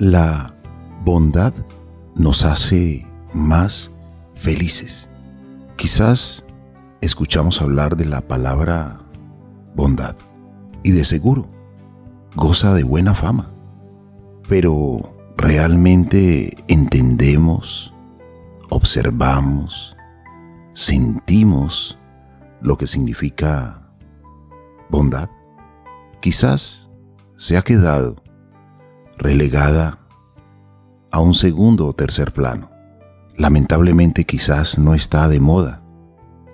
La bondad nos hace más felices. Quizás escuchamos hablar de la palabra bondad y de seguro goza de buena fama, pero realmente entendemos, observamos, sentimos lo que significa bondad. Quizás se ha quedado relegada a un segundo o tercer plano. Lamentablemente quizás no está de moda.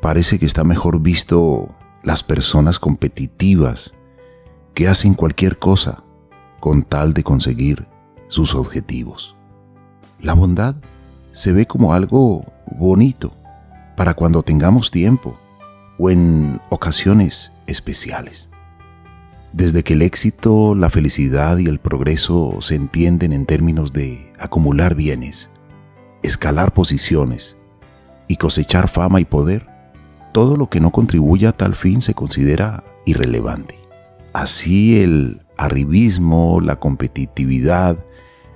Parece que está mejor visto las personas competitivas que hacen cualquier cosa con tal de conseguir sus objetivos. La bondad se ve como algo bonito para cuando tengamos tiempo o en ocasiones especiales. Desde que el éxito, la felicidad y el progreso se entienden en términos de acumular bienes, escalar posiciones y cosechar fama y poder, todo lo que no contribuya a tal fin se considera irrelevante. Así el arribismo, la competitividad,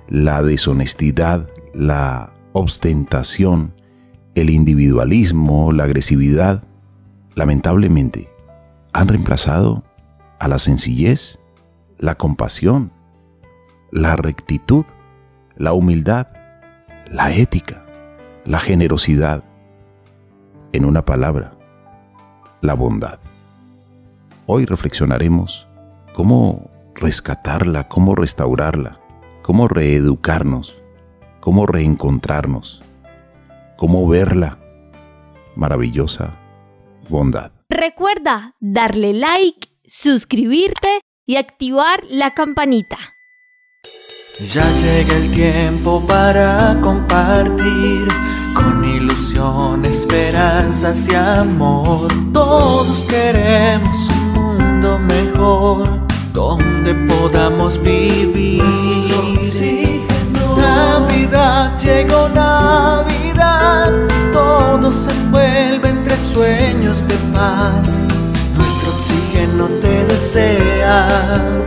la deshonestidad, la ostentación, el individualismo, la agresividad, lamentablemente, han reemplazado a la sencillez, la compasión, la rectitud, la humildad, la ética, la generosidad, en una palabra, la bondad. Hoy reflexionaremos cómo rescatarla, cómo restaurarla, cómo reeducarnos, cómo reencontrarnos, cómo verla. Maravillosa bondad. Recuerda darle like suscribirte y activar la campanita. Ya llega el tiempo para compartir con ilusión, esperanzas y amor. Todos queremos un mundo mejor donde podamos vivir. Navidad llegó Navidad, todo se envuelve entre sueños de paz. Nuestro oxígeno te desea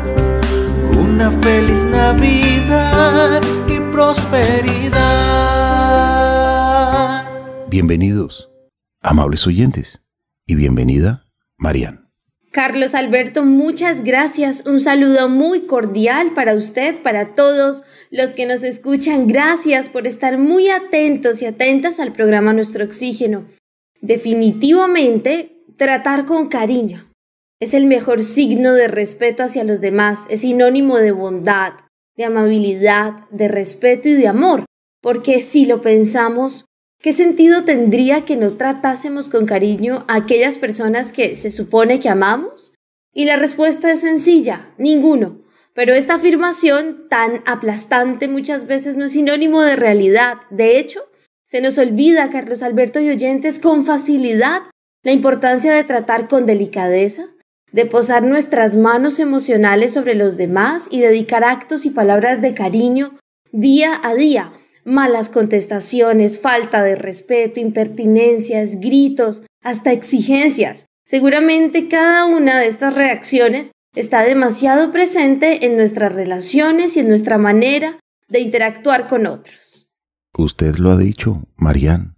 una feliz Navidad y prosperidad. Bienvenidos, amables oyentes, y bienvenida, Marian. Carlos Alberto, muchas gracias. Un saludo muy cordial para usted, para todos los que nos escuchan. Gracias por estar muy atentos y atentas al programa Nuestro Oxígeno. Definitivamente, Tratar con cariño es el mejor signo de respeto hacia los demás, es sinónimo de bondad, de amabilidad, de respeto y de amor, porque si lo pensamos, ¿qué sentido tendría que no tratásemos con cariño a aquellas personas que se supone que amamos? Y la respuesta es sencilla, ninguno. Pero esta afirmación tan aplastante muchas veces no es sinónimo de realidad. De hecho, se nos olvida, Carlos Alberto y oyentes, con facilidad la importancia de tratar con delicadeza, de posar nuestras manos emocionales sobre los demás y dedicar actos y palabras de cariño día a día. Malas contestaciones, falta de respeto, impertinencias, gritos, hasta exigencias. Seguramente cada una de estas reacciones está demasiado presente en nuestras relaciones y en nuestra manera de interactuar con otros. Usted lo ha dicho, Marían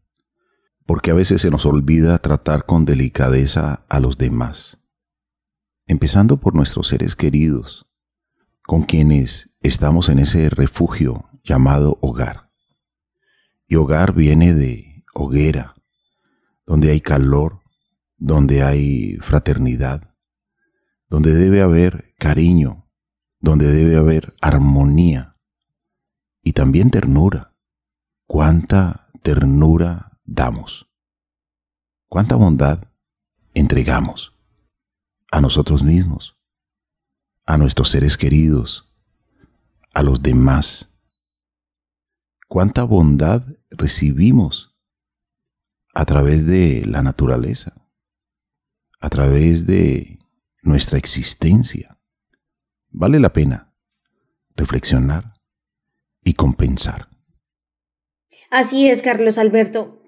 porque a veces se nos olvida tratar con delicadeza a los demás, empezando por nuestros seres queridos, con quienes estamos en ese refugio llamado hogar. Y hogar viene de hoguera, donde hay calor, donde hay fraternidad, donde debe haber cariño, donde debe haber armonía y también ternura. Cuánta ternura damos? ¿Cuánta bondad entregamos a nosotros mismos, a nuestros seres queridos, a los demás? ¿Cuánta bondad recibimos a través de la naturaleza, a través de nuestra existencia? Vale la pena reflexionar y compensar. Así es, Carlos Alberto.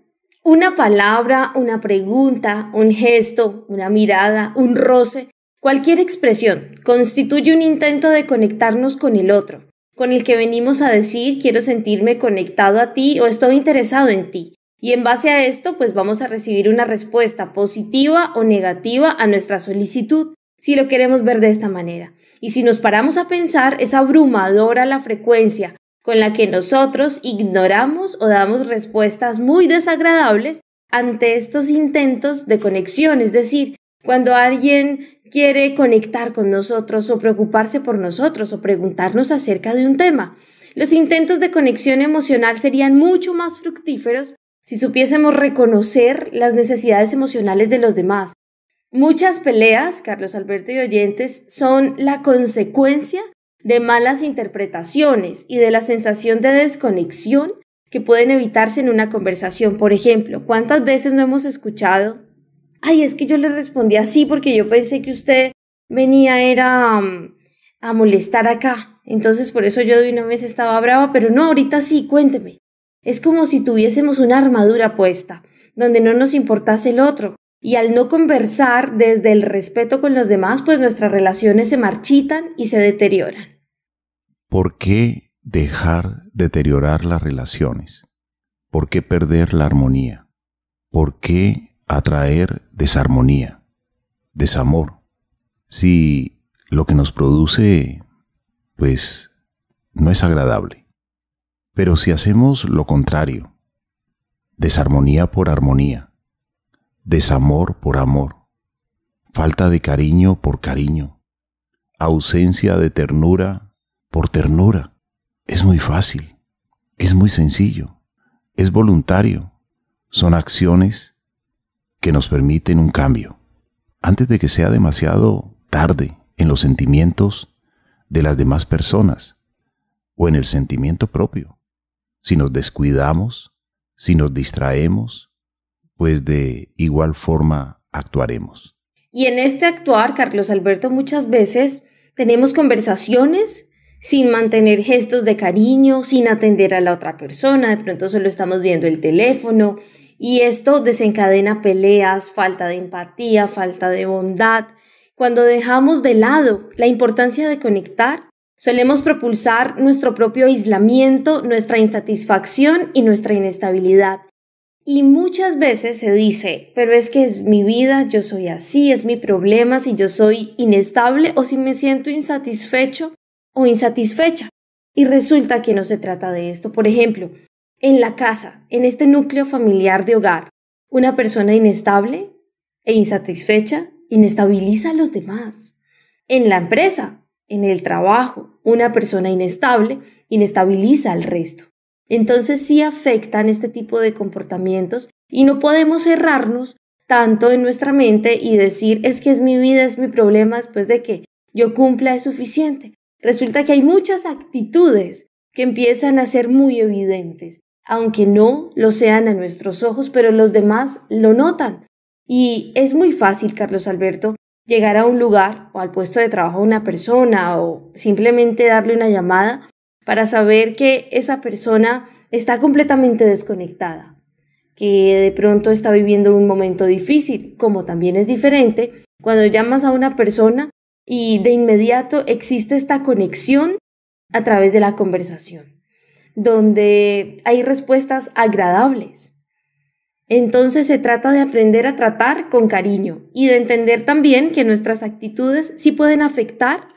Una palabra, una pregunta, un gesto, una mirada, un roce, cualquier expresión constituye un intento de conectarnos con el otro, con el que venimos a decir quiero sentirme conectado a ti o estoy interesado en ti. Y en base a esto, pues vamos a recibir una respuesta positiva o negativa a nuestra solicitud, si lo queremos ver de esta manera. Y si nos paramos a pensar, es abrumadora la frecuencia con la que nosotros ignoramos o damos respuestas muy desagradables ante estos intentos de conexión, es decir, cuando alguien quiere conectar con nosotros o preocuparse por nosotros o preguntarnos acerca de un tema. Los intentos de conexión emocional serían mucho más fructíferos si supiésemos reconocer las necesidades emocionales de los demás. Muchas peleas, Carlos Alberto y oyentes, son la consecuencia de malas interpretaciones y de la sensación de desconexión que pueden evitarse en una conversación. Por ejemplo, ¿cuántas veces no hemos escuchado? Ay, es que yo le respondí así porque yo pensé que usted venía era mm, a molestar acá. Entonces por eso yo de una vez estaba brava, pero no, ahorita sí, cuénteme. Es como si tuviésemos una armadura puesta, donde no nos importase el otro. Y al no conversar desde el respeto con los demás, pues nuestras relaciones se marchitan y se deterioran. ¿Por qué dejar deteriorar las relaciones? ¿Por qué perder la armonía? ¿Por qué atraer desarmonía, desamor? Si lo que nos produce, pues, no es agradable. Pero si hacemos lo contrario, desarmonía por armonía, desamor por amor, falta de cariño por cariño, ausencia de ternura por ternura. Es muy fácil, es muy sencillo, es voluntario. Son acciones que nos permiten un cambio. Antes de que sea demasiado tarde en los sentimientos de las demás personas o en el sentimiento propio. Si nos descuidamos, si nos distraemos, pues de igual forma actuaremos. Y en este actuar, Carlos Alberto, muchas veces tenemos conversaciones sin mantener gestos de cariño, sin atender a la otra persona, de pronto solo estamos viendo el teléfono y esto desencadena peleas, falta de empatía, falta de bondad. Cuando dejamos de lado la importancia de conectar, solemos propulsar nuestro propio aislamiento, nuestra insatisfacción y nuestra inestabilidad. Y muchas veces se dice, pero es que es mi vida, yo soy así, es mi problema si yo soy inestable o si me siento insatisfecho o insatisfecha. Y resulta que no se trata de esto. Por ejemplo, en la casa, en este núcleo familiar de hogar, una persona inestable e insatisfecha inestabiliza a los demás. En la empresa, en el trabajo, una persona inestable inestabiliza al resto. Entonces sí afectan este tipo de comportamientos y no podemos cerrarnos tanto en nuestra mente y decir es que es mi vida, es mi problema, después de que yo cumpla es suficiente. Resulta que hay muchas actitudes que empiezan a ser muy evidentes, aunque no lo sean a nuestros ojos, pero los demás lo notan. Y es muy fácil, Carlos Alberto, llegar a un lugar o al puesto de trabajo de una persona o simplemente darle una llamada para saber que esa persona está completamente desconectada, que de pronto está viviendo un momento difícil, como también es diferente cuando llamas a una persona y de inmediato existe esta conexión a través de la conversación, donde hay respuestas agradables. Entonces se trata de aprender a tratar con cariño y de entender también que nuestras actitudes sí pueden afectar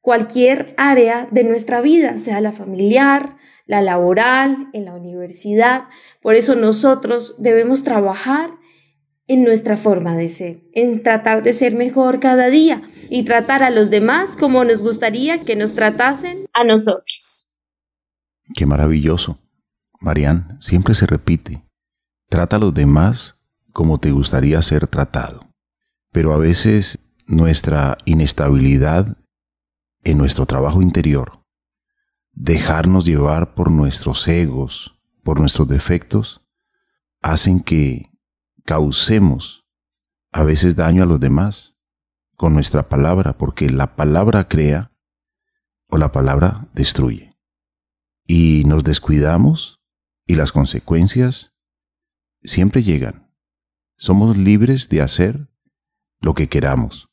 cualquier área de nuestra vida, sea la familiar, la laboral, en la universidad. Por eso nosotros debemos trabajar en nuestra forma de ser, en tratar de ser mejor cada día y tratar a los demás como nos gustaría que nos tratasen a nosotros. Qué maravilloso. Marian, siempre se repite, trata a los demás como te gustaría ser tratado. Pero a veces nuestra inestabilidad en nuestro trabajo interior, dejarnos llevar por nuestros egos, por nuestros defectos, hacen que causemos a veces daño a los demás con nuestra palabra, porque la palabra crea o la palabra destruye. Y nos descuidamos y las consecuencias siempre llegan. Somos libres de hacer lo que queramos,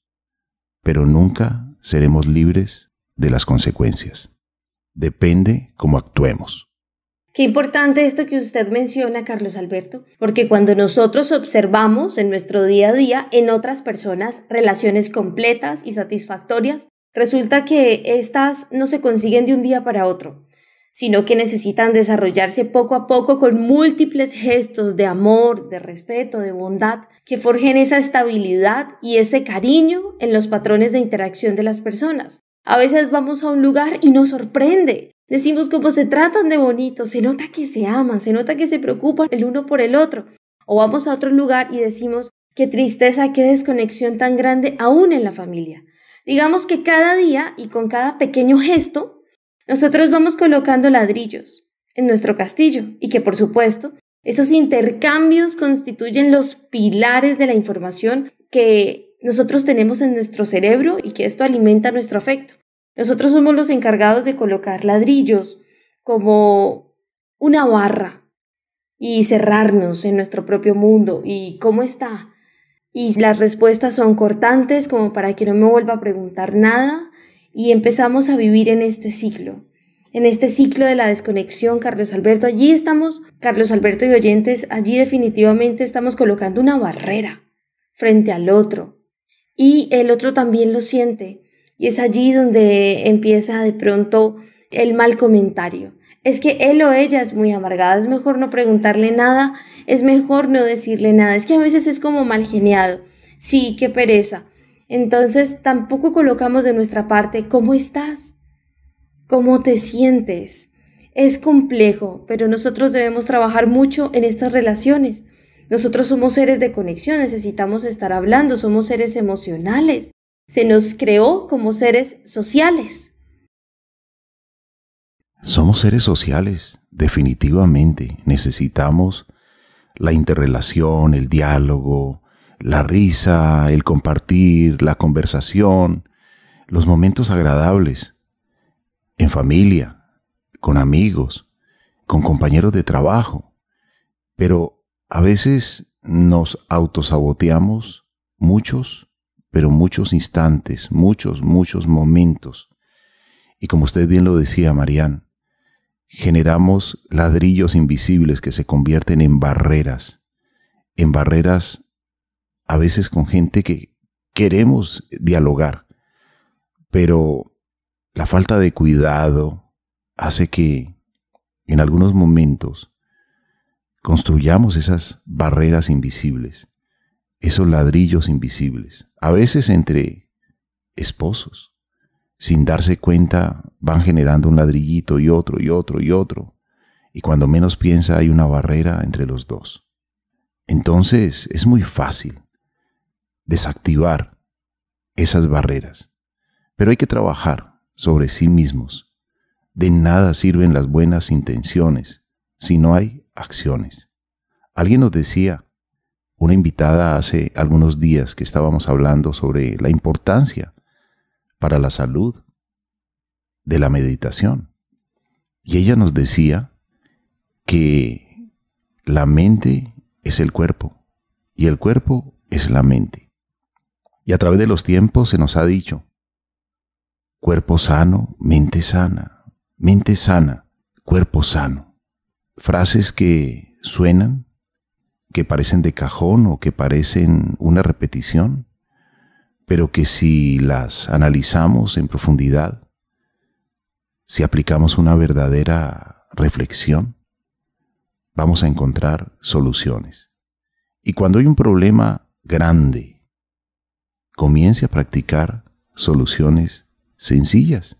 pero nunca seremos libres de las consecuencias. Depende cómo actuemos. Qué importante esto que usted menciona, Carlos Alberto, porque cuando nosotros observamos en nuestro día a día en otras personas relaciones completas y satisfactorias, resulta que estas no se consiguen de un día para otro, sino que necesitan desarrollarse poco a poco con múltiples gestos de amor, de respeto, de bondad, que forjen esa estabilidad y ese cariño en los patrones de interacción de las personas. A veces vamos a un lugar y nos sorprende Decimos cómo se tratan de bonitos, se nota que se aman, se nota que se preocupan el uno por el otro. O vamos a otro lugar y decimos, qué tristeza, qué desconexión tan grande aún en la familia. Digamos que cada día y con cada pequeño gesto, nosotros vamos colocando ladrillos en nuestro castillo y que por supuesto esos intercambios constituyen los pilares de la información que nosotros tenemos en nuestro cerebro y que esto alimenta nuestro afecto. Nosotros somos los encargados de colocar ladrillos como una barra y cerrarnos en nuestro propio mundo y cómo está. Y las respuestas son cortantes como para que no me vuelva a preguntar nada y empezamos a vivir en este ciclo. En este ciclo de la desconexión, Carlos Alberto, allí estamos, Carlos Alberto y oyentes, allí definitivamente estamos colocando una barrera frente al otro. Y el otro también lo siente. Y es allí donde empieza de pronto el mal comentario. Es que él o ella es muy amargada, es mejor no preguntarle nada, es mejor no decirle nada, es que a veces es como mal geniado. Sí, qué pereza. Entonces tampoco colocamos de nuestra parte cómo estás, cómo te sientes. Es complejo, pero nosotros debemos trabajar mucho en estas relaciones. Nosotros somos seres de conexión, necesitamos estar hablando, somos seres emocionales. Se nos creó como seres sociales. Somos seres sociales, definitivamente. Necesitamos la interrelación, el diálogo, la risa, el compartir, la conversación, los momentos agradables, en familia, con amigos, con compañeros de trabajo. Pero a veces nos autosaboteamos muchos pero muchos instantes, muchos, muchos momentos. Y como usted bien lo decía, Marían, generamos ladrillos invisibles que se convierten en barreras, en barreras a veces con gente que queremos dialogar, pero la falta de cuidado hace que en algunos momentos construyamos esas barreras invisibles esos ladrillos invisibles, a veces entre esposos, sin darse cuenta van generando un ladrillito y otro y otro y otro, y cuando menos piensa hay una barrera entre los dos. Entonces es muy fácil desactivar esas barreras, pero hay que trabajar sobre sí mismos. De nada sirven las buenas intenciones si no hay acciones. Alguien nos decía, una invitada hace algunos días que estábamos hablando sobre la importancia para la salud de la meditación. Y ella nos decía que la mente es el cuerpo y el cuerpo es la mente. Y a través de los tiempos se nos ha dicho, cuerpo sano, mente sana, mente sana, cuerpo sano. Frases que suenan que parecen de cajón o que parecen una repetición, pero que si las analizamos en profundidad, si aplicamos una verdadera reflexión, vamos a encontrar soluciones. Y cuando hay un problema grande, comience a practicar soluciones sencillas.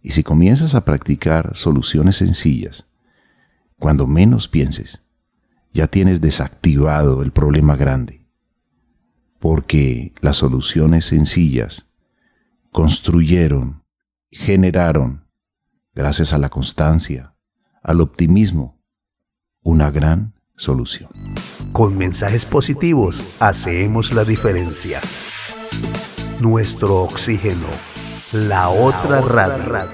Y si comienzas a practicar soluciones sencillas, cuando menos pienses, ya tienes desactivado el problema grande, porque las soluciones sencillas construyeron, generaron, gracias a la constancia, al optimismo, una gran solución. Con mensajes positivos hacemos la diferencia. Nuestro oxígeno, la otra rara.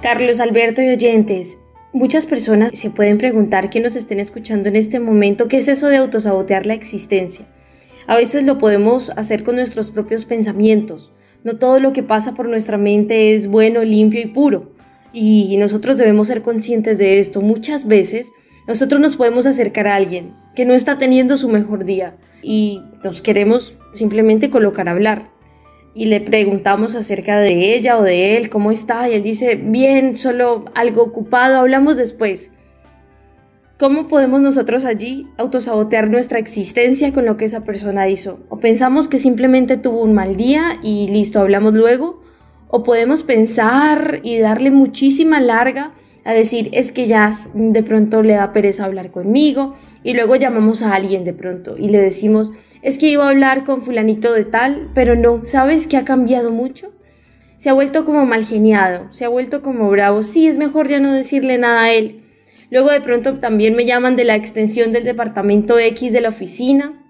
Carlos Alberto y oyentes, Muchas personas se pueden preguntar que nos estén escuchando en este momento qué es eso de autosabotear la existencia. A veces lo podemos hacer con nuestros propios pensamientos. No todo lo que pasa por nuestra mente es bueno, limpio y puro. Y nosotros debemos ser conscientes de esto. Muchas veces nosotros nos podemos acercar a alguien que no está teniendo su mejor día y nos queremos simplemente colocar a hablar y le preguntamos acerca de ella o de él, cómo está, y él dice, bien, solo algo ocupado, hablamos después. ¿Cómo podemos nosotros allí autosabotear nuestra existencia con lo que esa persona hizo? O pensamos que simplemente tuvo un mal día y listo, hablamos luego. O podemos pensar y darle muchísima larga a decir es que ya de pronto le da pereza hablar conmigo y luego llamamos a alguien de pronto y le decimos es que iba a hablar con fulanito de tal, pero no, ¿sabes que ha cambiado mucho? Se ha vuelto como mal geniado, se ha vuelto como bravo, sí, es mejor ya no decirle nada a él. Luego de pronto también me llaman de la extensión del departamento X de la oficina.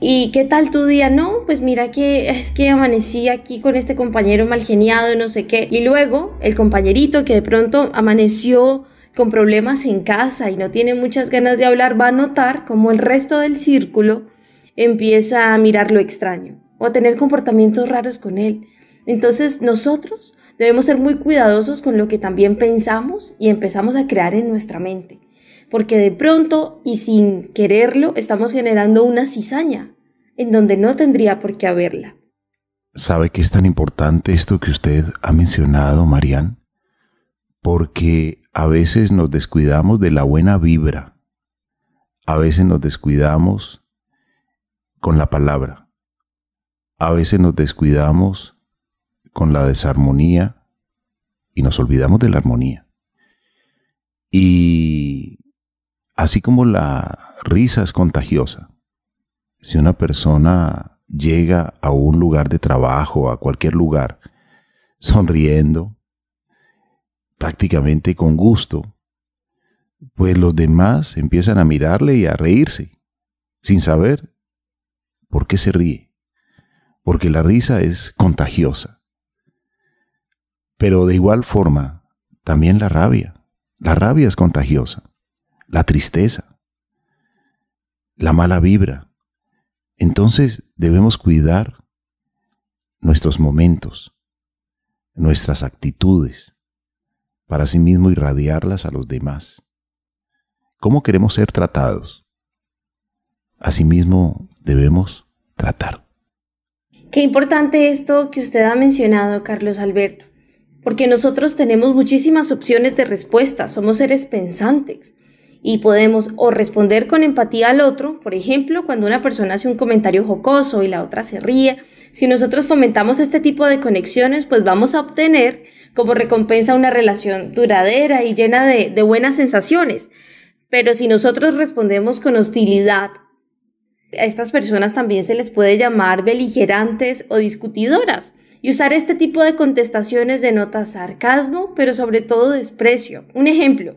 ¿Y qué tal tu día? No, pues mira que es que amanecí aquí con este compañero mal geniado, no sé qué. Y luego el compañerito que de pronto amaneció con problemas en casa y no tiene muchas ganas de hablar va a notar como el resto del círculo empieza a mirar lo extraño o a tener comportamientos raros con él. Entonces nosotros debemos ser muy cuidadosos con lo que también pensamos y empezamos a crear en nuestra mente, porque de pronto y sin quererlo estamos generando una cizaña en donde no tendría por qué haberla. ¿Sabe qué es tan importante esto que usted ha mencionado, Marían? Porque a veces nos descuidamos de la buena vibra, a veces nos descuidamos con la palabra. A veces nos descuidamos con la desarmonía y nos olvidamos de la armonía. Y así como la risa es contagiosa, si una persona llega a un lugar de trabajo, a cualquier lugar, sonriendo, prácticamente con gusto, pues los demás empiezan a mirarle y a reírse, sin saber ¿Por qué se ríe? Porque la risa es contagiosa. Pero de igual forma, también la rabia. La rabia es contagiosa. La tristeza. La mala vibra. Entonces debemos cuidar nuestros momentos, nuestras actitudes, para asimismo mismo irradiarlas a los demás. ¿Cómo queremos ser tratados? Asimismo, debemos tratar. Qué importante esto que usted ha mencionado, Carlos Alberto, porque nosotros tenemos muchísimas opciones de respuesta, somos seres pensantes y podemos o responder con empatía al otro, por ejemplo, cuando una persona hace un comentario jocoso y la otra se ríe, si nosotros fomentamos este tipo de conexiones, pues vamos a obtener como recompensa una relación duradera y llena de, de buenas sensaciones. Pero si nosotros respondemos con hostilidad, a estas personas también se les puede llamar beligerantes o discutidoras y usar este tipo de contestaciones denota sarcasmo, pero sobre todo desprecio. Un ejemplo,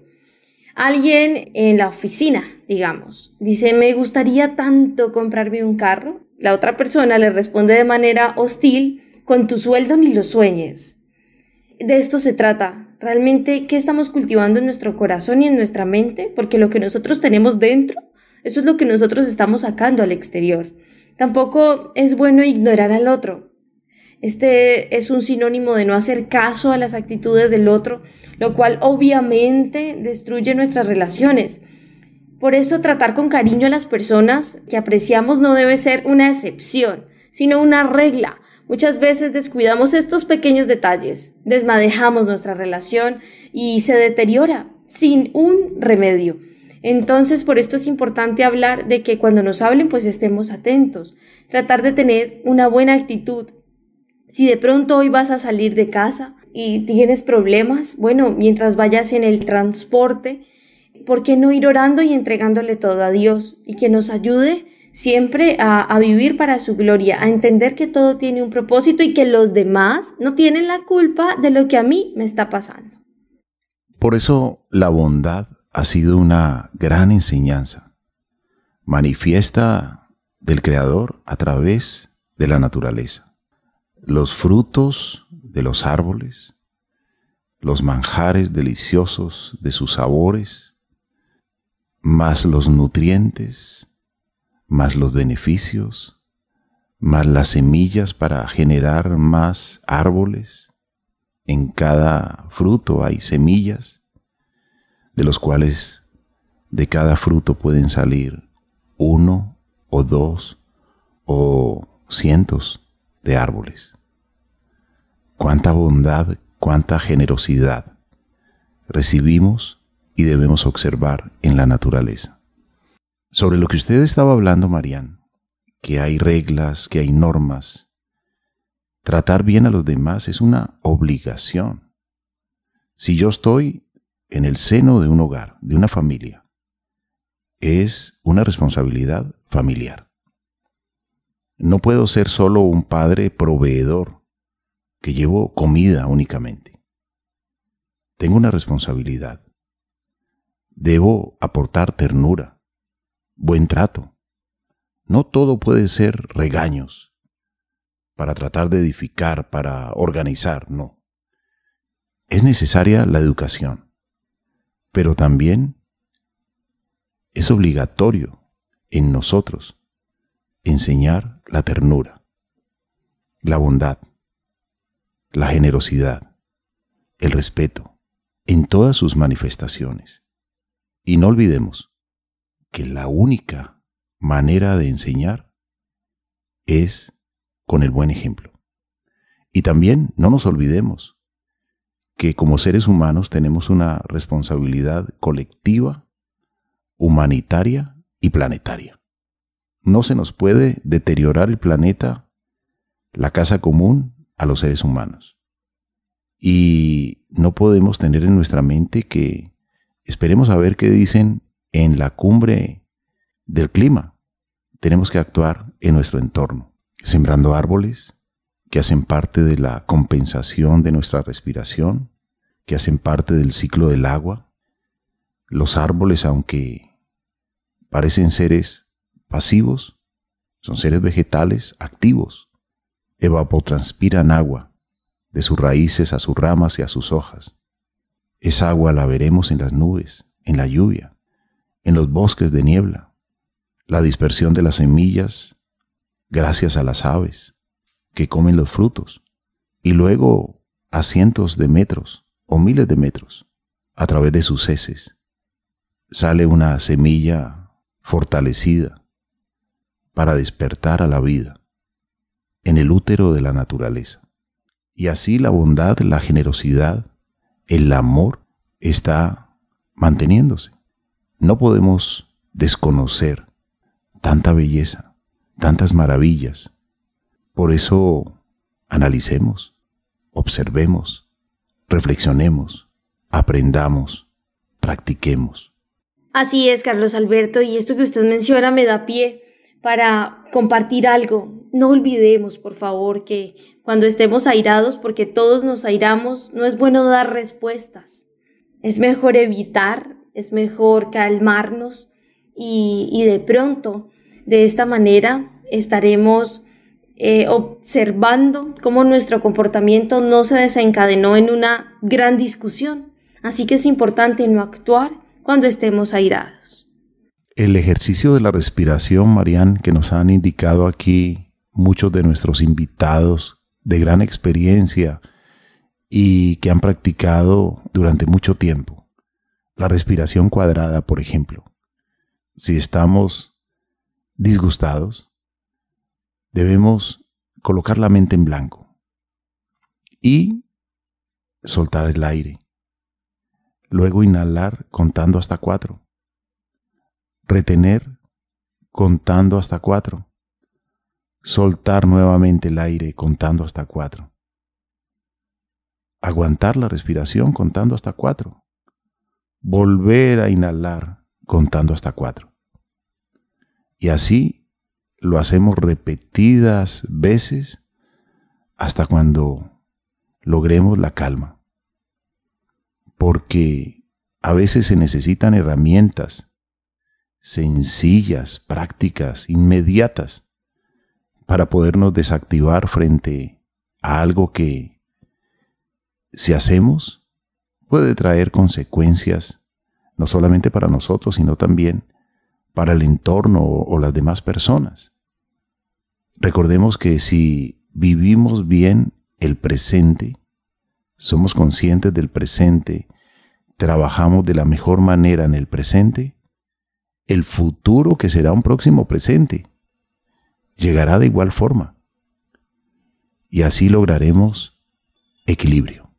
alguien en la oficina, digamos, dice, me gustaría tanto comprarme un carro. La otra persona le responde de manera hostil, con tu sueldo ni lo sueñes. De esto se trata. Realmente, ¿qué estamos cultivando en nuestro corazón y en nuestra mente? Porque lo que nosotros tenemos dentro eso es lo que nosotros estamos sacando al exterior. Tampoco es bueno ignorar al otro. Este es un sinónimo de no hacer caso a las actitudes del otro, lo cual obviamente destruye nuestras relaciones. Por eso tratar con cariño a las personas que apreciamos no debe ser una excepción, sino una regla. Muchas veces descuidamos estos pequeños detalles, desmadejamos nuestra relación y se deteriora sin un remedio. Entonces, por esto es importante hablar de que cuando nos hablen, pues estemos atentos, tratar de tener una buena actitud. Si de pronto hoy vas a salir de casa y tienes problemas, bueno, mientras vayas en el transporte, ¿por qué no ir orando y entregándole todo a Dios y que nos ayude siempre a, vivir para su gloria, a entender que todo tiene un propósito y que los demás no tienen la culpa de lo que a mí me está pasando? Por eso la bondad ha sido una gran enseñanza, manifiesta del Creador a través de la naturaleza. Los frutos de los árboles, los manjares deliciosos de sus sabores, más los nutrientes, más los beneficios, más las semillas para generar más árboles. En cada fruto hay semillas de los cuales de cada fruto pueden salir uno o dos o cientos de árboles. Cuánta bondad, cuánta generosidad recibimos y debemos observar en la naturaleza. Sobre lo que usted estaba hablando, Marían, que hay reglas, que hay normas, tratar bien a los demás es una obligación. Si yo estoy en el seno de un hogar, de una familia, es una responsabilidad familiar. No puedo ser solo un padre proveedor que llevo comida únicamente. Tengo una responsabilidad. Debo aportar ternura, buen trato. No todo puede ser regaños para tratar de edificar, para organizar, no. Es necesaria la educación pero también es obligatorio en nosotros enseñar la ternura, la bondad, la generosidad, el respeto en todas sus manifestaciones. Y no olvidemos que la única manera de enseñar es con el buen ejemplo. Y también no nos olvidemos que como seres humanos tenemos una responsabilidad colectiva, humanitaria y planetaria. No se nos puede deteriorar el planeta, la casa común, a los seres humanos. Y no podemos tener en nuestra mente que esperemos a ver qué dicen en la cumbre del clima. Tenemos que actuar en nuestro entorno, sembrando árboles, que hacen parte de la compensación de nuestra respiración, que hacen parte del ciclo del agua. Los árboles, aunque parecen seres pasivos, son seres vegetales activos. Evapotranspiran agua de sus raíces a sus ramas y a sus hojas. Esa agua la veremos en las nubes, en la lluvia, en los bosques de niebla, la dispersión de las semillas gracias a las aves que comen los frutos y luego a cientos de metros o miles de metros a través de sus heces sale una semilla fortalecida para despertar a la vida en el útero de la naturaleza. Y así la bondad, la generosidad, el amor está manteniéndose. No podemos desconocer tanta belleza, tantas maravillas por eso analicemos, observemos, reflexionemos, aprendamos, practiquemos. Así es, Carlos Alberto, y esto que usted menciona me da pie para compartir algo. No olvidemos, por favor, que cuando estemos airados, porque todos nos airamos, no es bueno dar respuestas. Es mejor evitar, es mejor calmarnos y, y de pronto, de esta manera, estaremos eh, observando cómo nuestro comportamiento no se desencadenó en una gran discusión. Así que es importante no actuar cuando estemos airados. El ejercicio de la respiración, Marían, que nos han indicado aquí muchos de nuestros invitados de gran experiencia y que han practicado durante mucho tiempo. La respiración cuadrada, por ejemplo. Si estamos disgustados, debemos colocar la mente en blanco y soltar el aire. Luego inhalar contando hasta cuatro. Retener contando hasta cuatro. Soltar nuevamente el aire contando hasta cuatro. Aguantar la respiración contando hasta cuatro. Volver a inhalar contando hasta cuatro. Y así lo hacemos repetidas veces hasta cuando logremos la calma. Porque a veces se necesitan herramientas sencillas, prácticas, inmediatas, para podernos desactivar frente a algo que, si hacemos, puede traer consecuencias, no solamente para nosotros, sino también para el entorno o, las demás personas. Recordemos que si vivimos bien el presente, somos conscientes del presente, trabajamos de la mejor manera en el presente, el futuro que será un próximo presente llegará de igual forma. Y así lograremos equilibrio.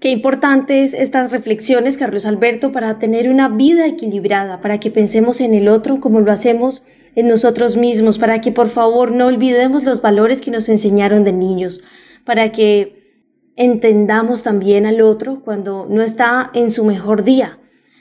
Qué importantes estas reflexiones, Carlos Alberto, para tener una vida equilibrada, para que pensemos en el otro como lo hacemos en nosotros mismos, para que por favor no olvidemos los valores que nos enseñaron de niños, para que entendamos también al otro cuando no está en su mejor día,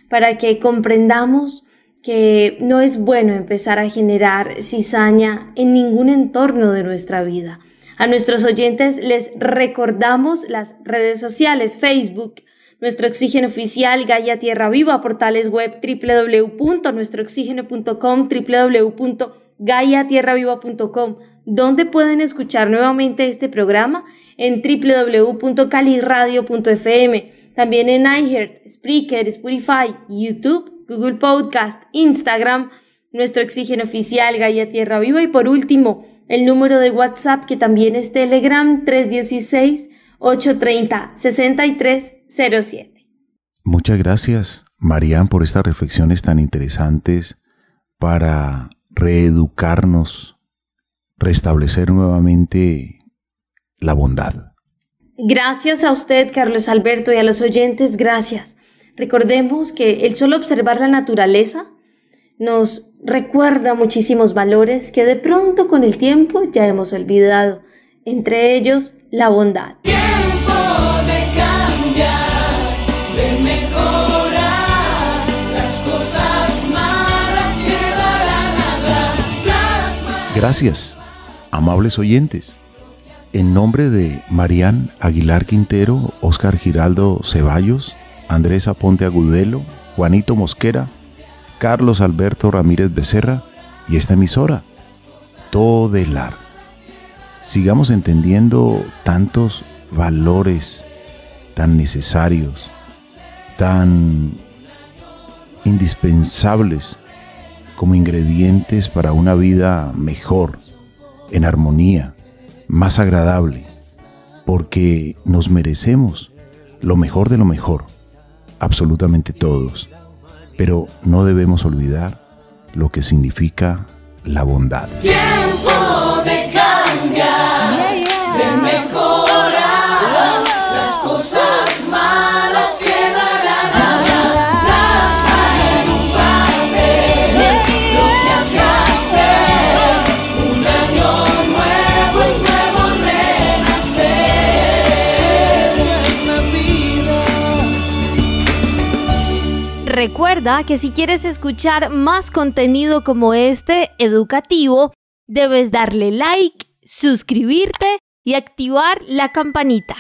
para que comprendamos que no es bueno empezar a generar cizaña en ningún entorno de nuestra vida. A nuestros oyentes les recordamos las redes sociales, Facebook, nuestro Oxígeno Oficial, Gaia Tierra Viva, portales web www.nuestrooxígeno.com, www.gaiatierraviva.com, donde pueden escuchar nuevamente este programa en www.caliradio.fm, también en iHeart, Spreaker, Spotify, YouTube, Google Podcast, Instagram, Nuestro Oxígeno Oficial, Gaia Tierra Viva y por último, el número de WhatsApp que también es Telegram 316 830-6307. Muchas gracias, Marían, por estas reflexiones tan interesantes para reeducarnos, restablecer nuevamente la bondad. Gracias a usted, Carlos Alberto, y a los oyentes, gracias. Recordemos que el solo observar la naturaleza nos recuerda muchísimos valores que de pronto con el tiempo ya hemos olvidado, entre ellos la bondad. Gracias, amables oyentes. En nombre de Marían Aguilar Quintero, Óscar Giraldo Ceballos, Andrés Aponte Agudelo, Juanito Mosquera, Carlos Alberto Ramírez Becerra y esta emisora, Todelar. Sigamos entendiendo tantos valores tan necesarios, tan indispensables como ingredientes para una vida mejor, en armonía, más agradable, porque nos merecemos lo mejor de lo mejor, absolutamente todos, pero no debemos olvidar lo que significa la bondad. Recuerda que si quieres escuchar más contenido como este educativo, debes darle like, suscribirte y activar la campanita.